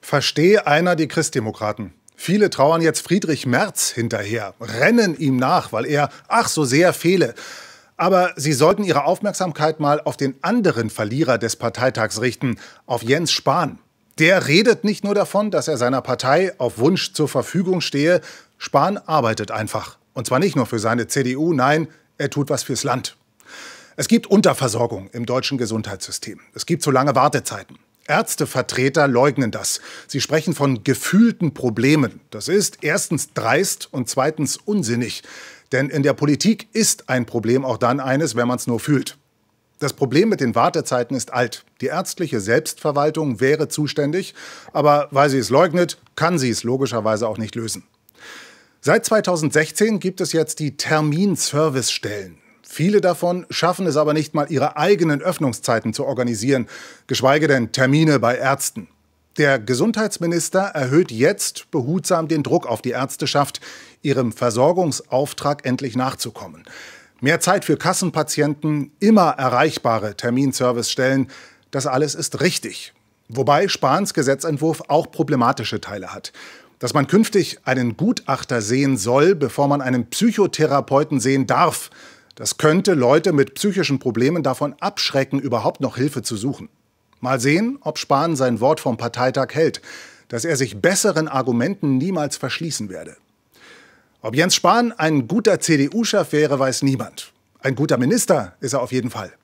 Verstehe einer die Christdemokraten. Viele trauern jetzt Friedrich Merz hinterher, rennen ihm nach, weil er ach so sehr fehle. Aber Sie sollten Ihre Aufmerksamkeit mal auf den anderen Verlierer des Parteitags richten, auf Jens Spahn. Der redet nicht nur davon, dass er seiner Partei auf Wunsch zur Verfügung stehe. Spahn arbeitet einfach. Und zwar nicht nur für seine CDU, nein, er tut was fürs Land. Es gibt Unterversorgung im deutschen Gesundheitssystem. Es gibt zu lange Wartezeiten. Ärztevertreter leugnen das. Sie sprechen von gefühlten Problemen. Das ist erstens dreist und zweitens unsinnig. Denn in der Politik ist ein Problem auch dann eines, wenn man es nur fühlt. Das Problem mit den Wartezeiten ist alt. Die ärztliche Selbstverwaltung wäre zuständig, aber weil sie es leugnet, kann sie es logischerweise auch nicht lösen. Seit 2016 gibt es jetzt die Terminservicestellen. Viele davon schaffen es aber nicht mal, ihre eigenen Öffnungszeiten zu organisieren, geschweige denn Termine bei Ärzten. Der Gesundheitsminister erhöht jetzt behutsam den Druck auf die Ärzteschaft, ihrem Versorgungsauftrag endlich nachzukommen. Mehr Zeit für Kassenpatienten, immer erreichbare Terminservicestellen, das alles ist richtig. Wobei Spahns Gesetzentwurf auch problematische Teile hat. Dass man künftig einen Gutachter sehen soll, bevor man einen Psychotherapeuten sehen darf, das könnte Leute mit psychischen Problemen davon abschrecken, überhaupt noch Hilfe zu suchen. Mal sehen, ob Spahn sein Wort vom Parteitag hält, dass er sich besseren Argumenten niemals verschließen werde. Ob Jens Spahn ein guter CDU-Chef wäre, weiß niemand. Ein guter Minister ist er auf jeden Fall.